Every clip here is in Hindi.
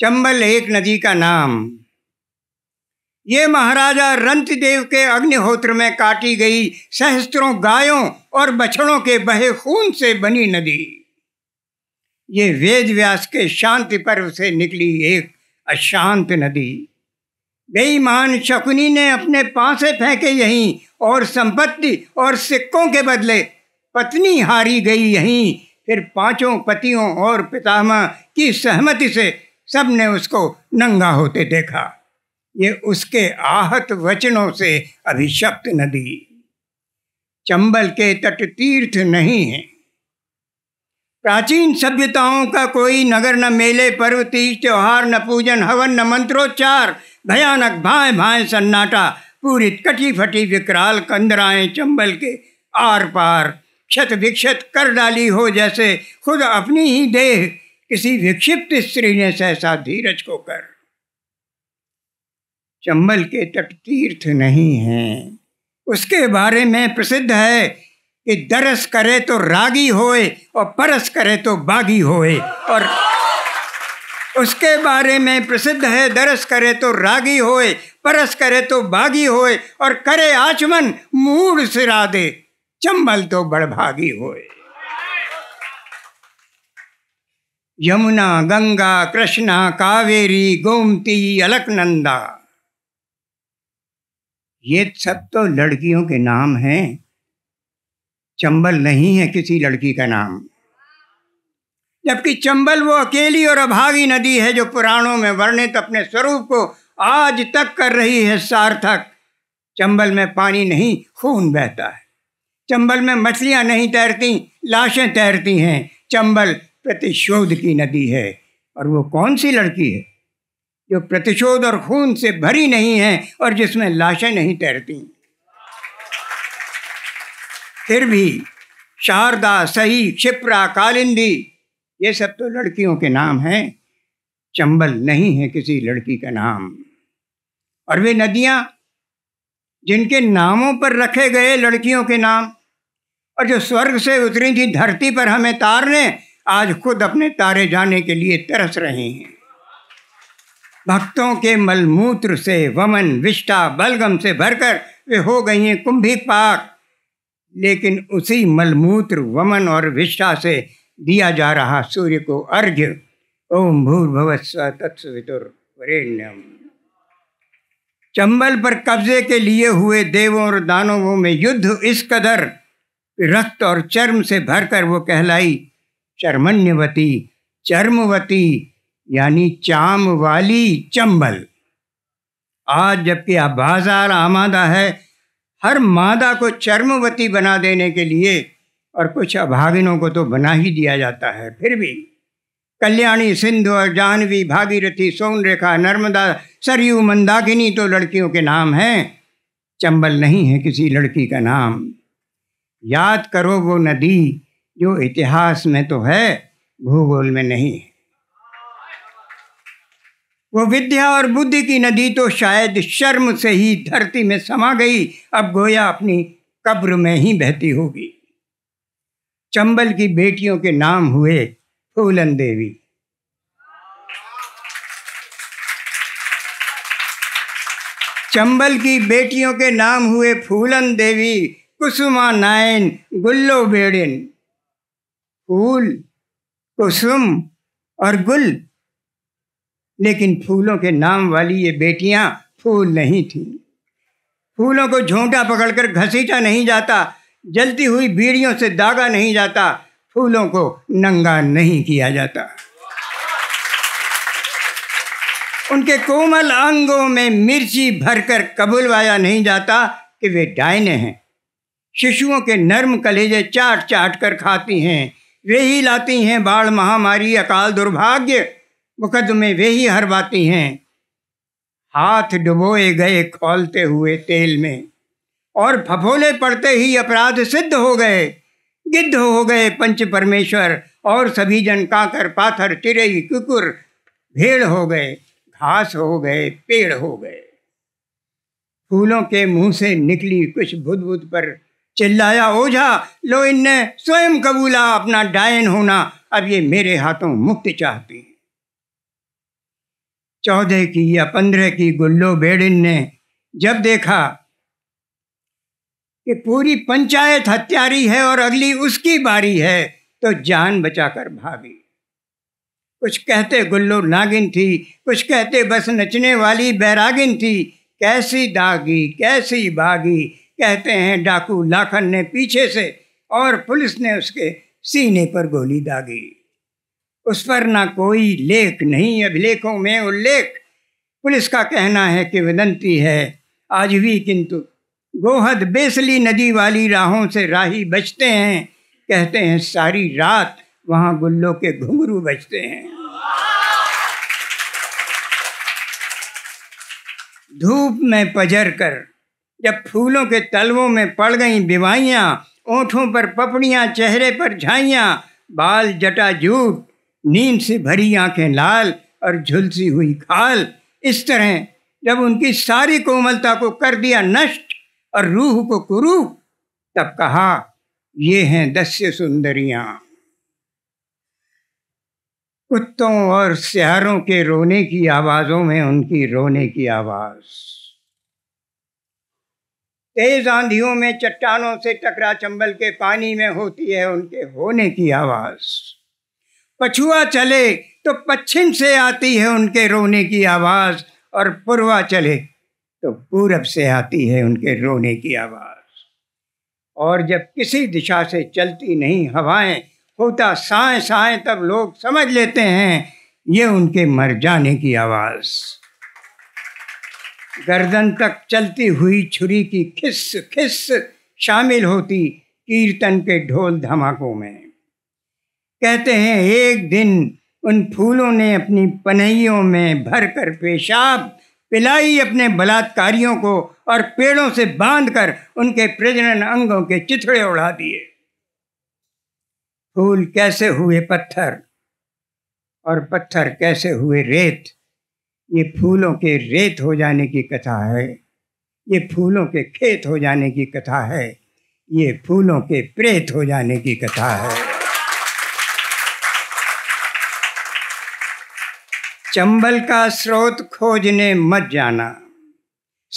चंबल एक नदी का नाम ये महाराजा रंतदेव के अग्निहोत्र में काटी गई सहस्त्रों गायों और बछड़ों के बहे खून से बनी नदी ये वेद व्यास के शांति पर्व से निकली एक अशांत नदी बेईमान शकुनी ने अपने पासे फेंके यहीं और संपत्ति और सिक्कों के बदले पत्नी हारी गई यहीं फिर पांचों पतियों और पितामह की सहमति से सबने उसको नंगा होते देखा ये उसके आहत वचनों से अभिशप्त नदी चंबल के तट तीर्थ नहीं है प्राचीन सभ्यताओं का कोई नगर न मेले पर्व तीज त्योहार न पूजन हवन न मंत्रोच्चार भयानक भाए भाए सन्नाटा पूरी कटी फटी विकराल कंदराएं चंबल के आर पार क्षत विक्षत कर डाली हो जैसे खुद अपनी ही देह किसी विक्षिप्त स्त्री ने सहसा धीरज को कर चंबल के तट तीर्थ नहीं हैं उसके बारे में प्रसिद्ध है कि दरस करे तो रागी होए और परस करे तो बागी होए और उसके बारे में प्रसिद्ध है दरस करे तो रागी होए परस करे तो बागी होए और करे आचमन मूड सिरा दे चंबल तो बड़भागी होए यमुना गंगा कृष्णा कावेरी गोमती अलकनंदा ये सब तो लड़कियों के नाम हैं चंबल नहीं है किसी लड़की का नाम जबकि चंबल वो अकेली और अभागी नदी है जो पुराणों में वर्णित अपने स्वरूप को आज तक कर रही है सार्थक चंबल में पानी नहीं खून बहता है चंबल में मछलियां नहीं तैरती लाशें तैरती हैं चंबल प्रतिशोध की नदी है और वो कौन सी लड़की है जो प्रतिशोध और खून से भरी नहीं है और जिसमें लाशें नहीं तैरती फिर भी शारदा सही क्षिप्रा कालिंदी ये सब तो लड़कियों के नाम हैं चंबल नहीं है किसी लड़की का नाम और वे नदियाँ जिनके नामों पर रखे गए लड़कियों के नाम और जो स्वर्ग से उतरी थी धरती पर हमें तारने आज खुद अपने तारे जाने के लिए तरस रहे हैं भक्तों के मलमूत्र से वमन विष्टा बलगम से भरकर वे हो गई हैं कुंभी पाक लेकिन उसी मलमूत्र वमन और विष्टा से दिया जा रहा सूर्य को अर्घ्य ओम भूर्भव स्व चंबल पर कब्जे के लिए हुए देवों और दानवों में युद्ध इस कदर रक्त और चर्म से भरकर वो कहलाई चर्मण्यवती चर्मवती यानी चाम वाली चंबल आज जबकि बाजार आमादा है हर मादा को चर्मवती बना देने के लिए और कुछ अभागिनों को तो बना ही दिया जाता है फिर भी कल्याणी सिंधु और जाह्नवी भागीरथी सोन रेखा नर्मदा सरयू मंदाकिनी तो लड़कियों के नाम हैं चंबल नहीं है किसी लड़की का नाम याद करो वो नदी जो इतिहास में तो है भूगोल में नहीं है वो विद्या और बुद्धि की नदी तो शायद शर्म से ही धरती में समा गई अब गोया अपनी कब्र में ही बहती होगी चंबल की बेटियों के नाम हुए फूलन देवी चंबल की बेटियों के नाम हुए फूलन देवी कुसुमा नायन गुल्लो बेड़िन फूल कुसुम तो और गुल लेकिन फूलों के नाम वाली ये बेटियां फूल नहीं थी फूलों को झोंटा पकड़कर घसीटा नहीं जाता जलती हुई बीड़ियों से दागा नहीं जाता फूलों को नंगा नहीं किया जाता उनके कोमल अंगों में मिर्ची भरकर कबुलवाया नहीं जाता कि वे डायने हैं शिशुओं के नर्म कलेजे चाट चाट कर खाती हैं वे ही लाती हैं बाढ़ महामारी अकाल दुर्भाग्य मुकदमे वे ही हरवाती हैं हाथ डुबोए गए खोलते हुए तेल में और फफोले पड़ते ही अपराध सिद्ध हो गए गिद्ध हो गए पंच परमेश्वर और सभी जन काकर पाथर चिरई कुकुर भेड़ हो गए घास हो गए पेड़ हो गए फूलों के मुंह से निकली कुछ बुध बुध पर चिल्लाया ओझा लो इनने स्वयं कबूला अपना डायन होना अब ये मेरे हाथों मुक्ति चाहती है चौदह की या पंद्रह की गुल्लो बेड़िन ने जब देखा कि पूरी पंचायत हत्यारी है और अगली उसकी बारी है तो जान बचाकर भागी कुछ कहते गुल्लो नागिन थी कुछ कहते बस नचने वाली बैरागिन थी कैसी दागी कैसी भागी कहते हैं डाकू लाखन ने पीछे से और पुलिस ने उसके सीने पर गोली दागी उस पर ना कोई लेख नहीं अभिलेखों में उल्लेख पुलिस का कहना है कि विनंती है आज भी किंतु गोहद बेसली नदी वाली राहों से राही बचते हैं कहते हैं सारी रात वहाँ गुल्लों के घुंघरू बचते हैं धूप में पजर कर जब फूलों के तलवों में पड़ गई बिवाइयाँ ओठों पर पपड़ियाँ चेहरे पर झाइयाँ बाल जटा झूठ नींद से भरी आंखें लाल और झुलसी हुई खाल इस तरह जब उनकी सारी कोमलता को कर दिया नष्ट और रूह को कुरू तब कहा ये हैं दस्य सुंदरियां कुत्तों और सियारों के रोने की आवाज़ों में उनकी रोने की आवाज़ तेज आंधियों में चट्टानों से टकरा चंबल के पानी में होती है उनके होने की आवाज़ पछुआ चले तो पश्चिम से आती है उनके रोने की आवाज़ और पूर्वा चले तो पूरब से आती है उनके रोने की आवाज़ और जब किसी दिशा से चलती नहीं हवाएं होता साए साए तब लोग समझ लेते हैं ये उनके मर जाने की आवाज़ गर्दन तक चलती हुई छुरी की खिस खिस शामिल होती कीर्तन के ढोल धमाकों में कहते हैं एक दिन उन फूलों ने अपनी पनहियों में भर कर पेशाब पिलाई अपने बलात्कारियों को और पेड़ों से बांधकर उनके प्रजनन अंगों के चिथड़े उड़ा दिए फूल कैसे हुए पत्थर और पत्थर कैसे हुए रेत ये फूलों के रेत हो जाने की कथा है ये फूलों के खेत हो जाने की कथा है ये फूलों के प्रेत हो जाने की कथा है चंबल का स्रोत खोजने मत जाना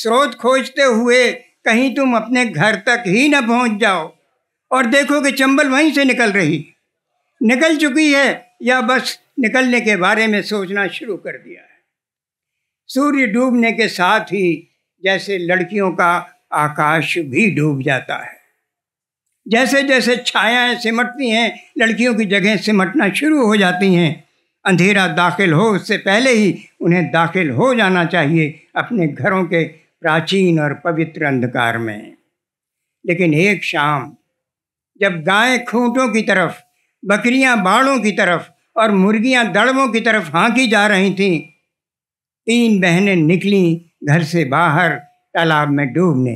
स्रोत खोजते हुए कहीं तुम अपने घर तक ही न पहुंच जाओ और देखो कि चंबल वहीं से निकल रही निकल चुकी है या बस निकलने के बारे में सोचना शुरू कर दिया सूर्य डूबने के साथ ही जैसे लड़कियों का आकाश भी डूब जाता है जैसे जैसे छायाएं सिमटती हैं लड़कियों की जगह सिमटना शुरू हो जाती हैं अंधेरा दाखिल हो उससे पहले ही उन्हें दाखिल हो जाना चाहिए अपने घरों के प्राचीन और पवित्र अंधकार में लेकिन एक शाम जब गायें खूंटों की तरफ बकरियां बाड़ों की तरफ और मुर्गियां दड़बों की तरफ हाँकी जा रही थीं तीन बहनें निकली घर से बाहर तालाब में डूबने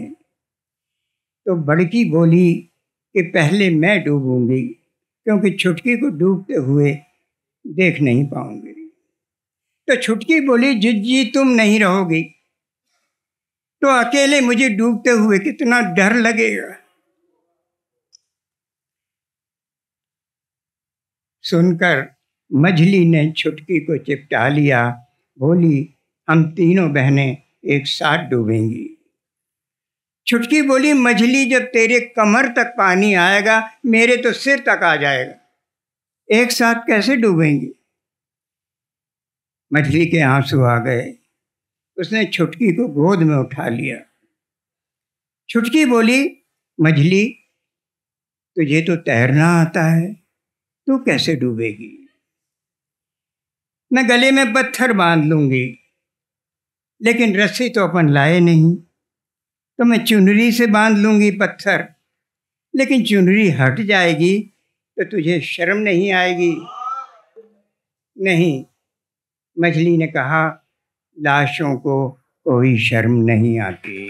तो बड़की बोली कि पहले मैं डूबूंगी क्योंकि छुटकी को डूबते हुए देख नहीं पाऊंगी तो छुटकी बोली जिज्जी तुम नहीं रहोगी तो अकेले मुझे डूबते हुए कितना डर लगेगा सुनकर मझली ने छुटकी को चिपटा लिया बोली हम तीनों बहनें एक साथ डूबेंगी छुटकी बोली मछली जब तेरे कमर तक पानी आएगा मेरे तो सिर तक आ जाएगा एक साथ कैसे डूबेंगी मछली के आंसू आ गए उसने छुटकी को गोद में उठा लिया छुटकी बोली मछली तुझे तो तैरना आता है तू कैसे डूबेगी मैं गले में पत्थर बांध लूंगी लेकिन रस्सी तो अपन लाए नहीं तो मैं चुनरी से बांध लूँगी पत्थर लेकिन चुनरी हट जाएगी तो तुझे शर्म नहीं आएगी नहीं मछली ने कहा लाशों को कोई शर्म नहीं आती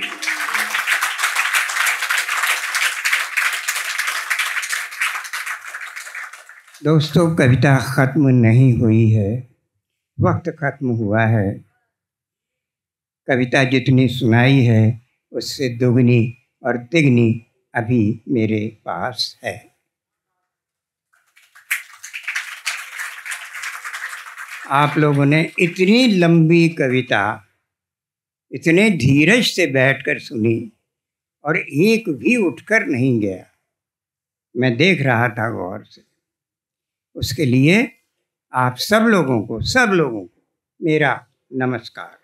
दोस्तों कविता ख़त्म नहीं हुई है वक्त ख़त्म हुआ है कविता जितनी सुनाई है उससे दुगनी और तिगनी अभी मेरे पास है आप लोगों ने इतनी लंबी कविता इतने धीरज से बैठकर सुनी और एक भी उठकर नहीं गया मैं देख रहा था गौर से उसके लिए आप सब लोगों को सब लोगों को मेरा नमस्कार